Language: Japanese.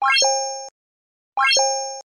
ピッ